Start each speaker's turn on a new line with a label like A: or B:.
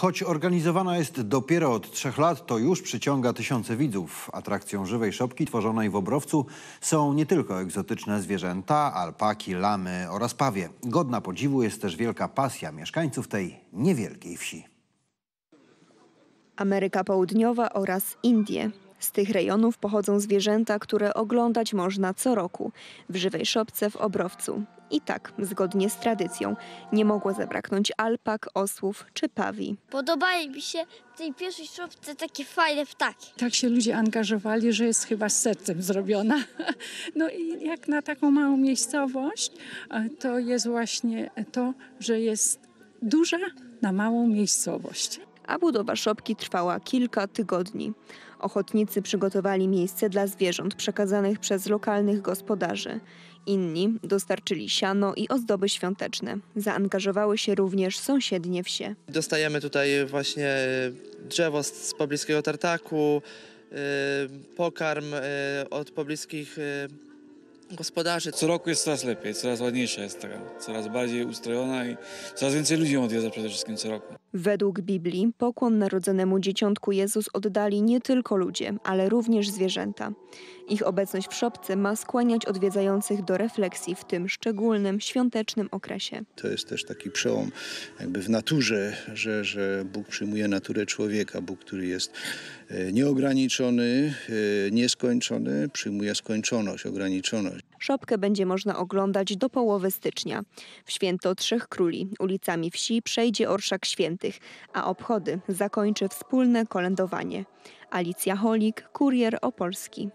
A: Choć organizowana jest dopiero od trzech lat, to już przyciąga tysiące widzów. Atrakcją żywej szopki tworzonej w Obrowcu są nie tylko egzotyczne zwierzęta, alpaki, lamy oraz pawie. Godna podziwu jest też wielka pasja mieszkańców tej niewielkiej wsi.
B: Ameryka Południowa oraz Indie. Z tych rejonów pochodzą zwierzęta, które oglądać można co roku w żywej szopce w Obrowcu. I tak, zgodnie z tradycją, nie mogło zabraknąć alpak, osłów czy pawi. Podobały mi się w tej pierwszej szopce takie fajne ptaki. Tak się ludzie
C: angażowali, że jest chyba z sercem zrobiona. No i jak na taką małą miejscowość, e, to jest właśnie to, że jest duża na
B: małą miejscowość a budowa szopki trwała kilka tygodni. Ochotnicy przygotowali miejsce dla zwierząt przekazanych przez lokalnych gospodarzy. Inni dostarczyli siano i ozdoby świąteczne. Zaangażowały się również sąsiednie wsie.
C: Dostajemy tutaj właśnie e, drzewo z pobliskiego tartaku, e, pokarm e, od pobliskich gospodarzy. Co roku jest coraz lepiej, coraz ładniejsza jest taka, coraz bardziej ustrojona i coraz więcej ludzi odwiedza przede wszystkim co
B: roku. Według Biblii pokłon narodzonemu dzieciątku Jezus oddali nie tylko ludzie, ale również zwierzęta. Ich obecność w szopce ma skłaniać odwiedzających do refleksji w tym szczególnym, świątecznym okresie.
C: To jest też taki przełom jakby w naturze, że, że Bóg przyjmuje naturę człowieka, Bóg, który jest e, nieograniczony, e, nieskończony, przyjmuje skończoność, ograniczoność.
B: Szopkę będzie można oglądać do połowy stycznia. W święto Trzech Króli ulicami wsi przejdzie Orszak Świętych, a obchody zakończy wspólne kolędowanie. Alicja Holik, Kurier Opolski.